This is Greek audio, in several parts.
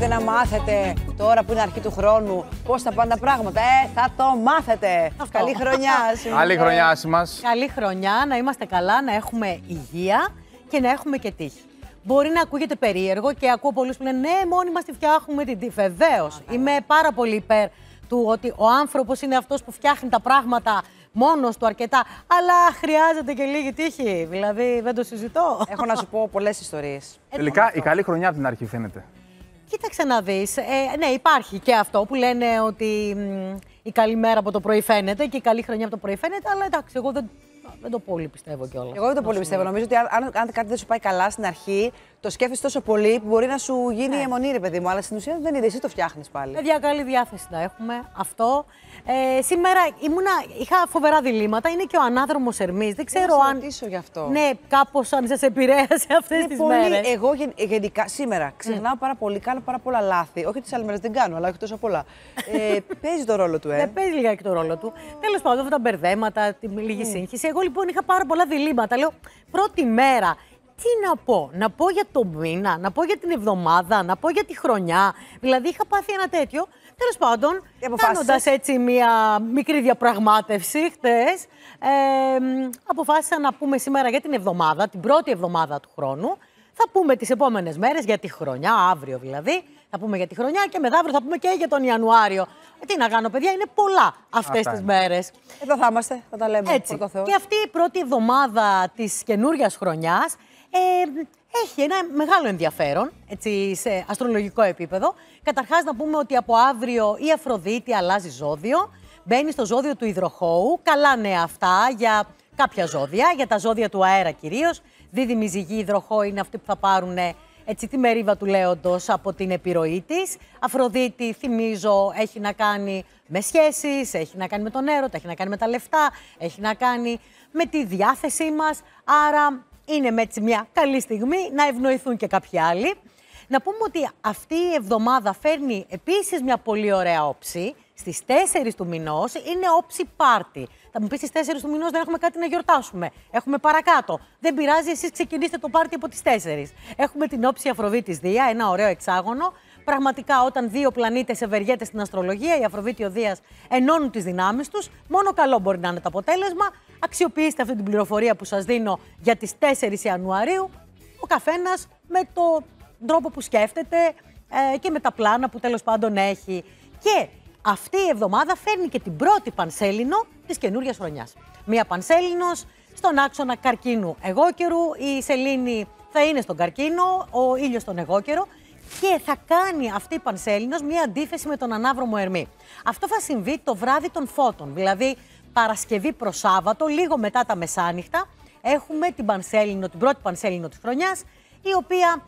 θέλετε να μάθετε τώρα που είναι αρχή του χρόνου πώς θα πάνε τα πράγματα. Ε, θα το μάθετε. Καλή χρονιά, Καλή χρονιά μας. Καλή χρονιά, να είμαστε καλά, να έχουμε υγεία και να έχουμε και τύχη. Μπορεί να ακούγεται περίεργο και ακούω πολλούς που λένε Ναι, μόνοι μας τη φτιάχνουμε την τύχη. Βεβαίως. Είμαι πάρα πολύ υπέρ του ότι ο άνθρωπος είναι αυτός που φτιάχνει τα πράγματα μόνος του αρκετά. Αλλά χρειάζεται και λίγη τύχη. Δηλαδή δεν το συζητώ. Έχω να σου πω πολλές ιστορίες. Ε, Τελικά η καλή χρονιά από την αρχή φαίνεται. Κοίταξε να δεις. Ε, ναι, υπάρχει και αυτό που λένε ότι η καλή μέρα από το πρωί φαίνεται και η καλή χρονιά από το πρωί φαίνεται, αλλά εντάξει, εγώ δεν δεν το πολύ πιστεύω κιόλας. Εγώ δεν το πολύ πιστεύω. Νομίζω ότι αν, αν κάτι δεν σου πάει καλά στην αρχή, το σκέφτεσαι τόσο πολύ που μπορεί να σου γίνει ναι. αιμονή, ρε παιδί μου. Αλλά στην ουσία δεν είναι, εσύ το φτιάχνεις πάλι. Παιδιά, καλή διάθεση να έχουμε. Αυτό. Ε, σήμερα ήμουνα, είχα φοβερά διλήμματα. Είναι και ο ανάδρομος Ερμής. Δεν ξέρω ε, αν. Να γι' αυτό. Ναι, κάπως αν σας επηρέασε αυτές τι μέρες. Εγώ γεν, γενικά σήμερα ξεχνάω mm. πάρα πολύ, κάνω πάρα πολλά λάθη. Όχι τις άλλες μέρες δεν κάνω, αλλά όχι τόσο πολλά. ε, παίζει το ρόλο του, ε. Ναι, παίζει λιγάκι το ρόλο του. Τέλος πάντων, αυτά τα μπερδέματα, τη λίγη ναι. σύγχυση. Εγώ εγώ λοιπόν είχα πάρα πολλά διλήμματα. Λέω, πρώτη μέρα, τι να πω, να πω για το μήνα, να πω για την εβδομάδα, να πω για τη χρονιά. Δηλαδή είχα πάθει ένα τέτοιο. Τέλος πάντων, κάνοντας έτσι μία μικρή διαπραγμάτευση χτες, αποφάσισα να πούμε σήμερα για την εβδομάδα, την πρώτη εβδομάδα του χρόνου. Θα πούμε τις επόμενες μέρες για τη χρονιά, αύριο δηλαδή. Θα πούμε για τη χρονιά και αύριο θα πούμε και για τον Ιανουάριο. Ε, τι να κάνω, παιδιά, είναι πολλά αυτές τι μέρες. Εδώ θα είμαστε, θα τα λέμε. Έτσι. Και αυτή η πρώτη εβδομάδα της καινούργια χρονιάς ε, έχει ένα μεγάλο ενδιαφέρον έτσι, σε αστρολογικό επίπεδο. Καταρχάς, να πούμε ότι από αύριο η Αφροδίτη αλλάζει ζώδιο. Μπαίνει στο ζώδιο του υδροχώου. Καλά νέα αυτά για κάποια ζώδια, για τα ζώδια του αέρα κυρίως δίδυμη ζυγή υδροχό είναι αυτοί που θα πάρουν ε, έτσι, τη μερίβα του Λέοντος από την επιρροή της. Αφροδίτη, θυμίζω, έχει να κάνει με σχέσεις, έχει να κάνει με τον έρωτα, έχει να κάνει με τα λεφτά, έχει να κάνει με τη διάθεσή μας. Άρα είναι με έτσι μια καλή στιγμή να ευνοηθούν και κάποιοι άλλοι. Να πούμε ότι αυτή η εβδομάδα φέρνει επίσης μια πολύ ωραία όψη. στις 4 του μηνός είναι όψη πάρτι. Θα μου πεις στις 4 του μηνός δεν έχουμε κάτι να γιορτάσουμε. Έχουμε παρακάτω. Δεν πειράζει, εσείς ξεκινήστε το πάρτι από τις 4. Έχουμε την όψη Αφροβίτη Δία, ένα ωραίο εξάγωνο. Πραγματικά, όταν δύο πλανήτες ευεργέται στην αστρολογία, η Αφροδίτη ο ενώνουν τις δυνάμεις τους. Μόνο καλό μπορεί να είναι το αποτέλεσμα. Αξιοποιήστε αυτή την πληροφορία που σας δίνω για τις 4 Ιανουαρίου. Ο καθένας με τον τρόπο που σκέφτεται ε, και με τα πλάνα που τέλος πάντων έχει. Και αυτή η εβδομάδα φέρνει και την πρώτη πανσέλινο της καινούργια χρονιάς. Μία πανσέλινος στον άξονα καρκίνου εγώκερου, η σελήνη θα είναι στον καρκίνο, ο ήλιος στον εγώκερο και θα κάνει αυτή η πανσέλινος μία αντίθεση με τον ανάβρομο Ερμή. Αυτό θα συμβεί το βράδυ των φώτων, δηλαδή Παρασκευή προς Σάββατο, λίγο μετά τα μεσάνυχτα. Έχουμε την, πανσέλινο, την πρώτη πανσέλινο της χρονιάς, η οποία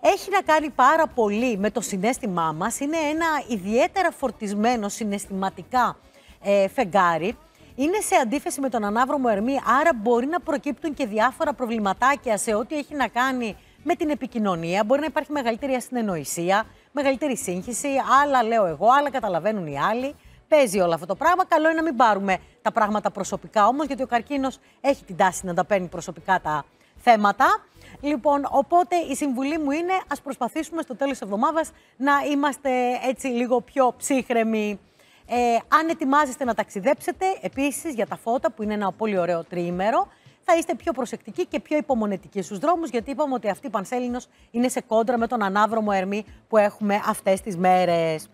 έχει να κάνει πάρα πολύ με το συνέστημά μας. Είναι ένα ιδιαίτερα φορτισμένο συναισθηματικά ε, φεγγάρι, είναι σε αντίθεση με τον ανάβρομο Ερμή, άρα μπορεί να προκύπτουν και διάφορα προβληματάκια σε ό,τι έχει να κάνει με την επικοινωνία. Μπορεί να υπάρχει μεγαλύτερη ασυνεννοησία, μεγαλύτερη σύγχυση. Άλλα λέω εγώ, άλλα καταλαβαίνουν οι άλλοι. Παίζει όλο αυτό το πράγμα. Καλό είναι να μην πάρουμε τα πράγματα προσωπικά όμως, γιατί ο καρκίνος έχει την τάση να τα παίρνει προσωπικά τα θέματα. Λοιπόν, οπότε η συμβουλή μου είναι ας προσπαθήσουμε στο τέλος της εβδομάδας να είμαστε έτσι λίγο πιο ψύχρεμοι. Ε, αν ετοιμάζεστε να ταξιδέψετε, επίσης για τα φώτα, που είναι ένα πολύ ωραίο τριήμερο, θα είστε πιο προσεκτικοί και πιο υπομονετικοί στους δρόμους γιατί είπαμε ότι αυτή η πανσέλινος είναι σε κόντρα με τον ανάβρομο Ερμή που έχουμε αυτές τις μέρες.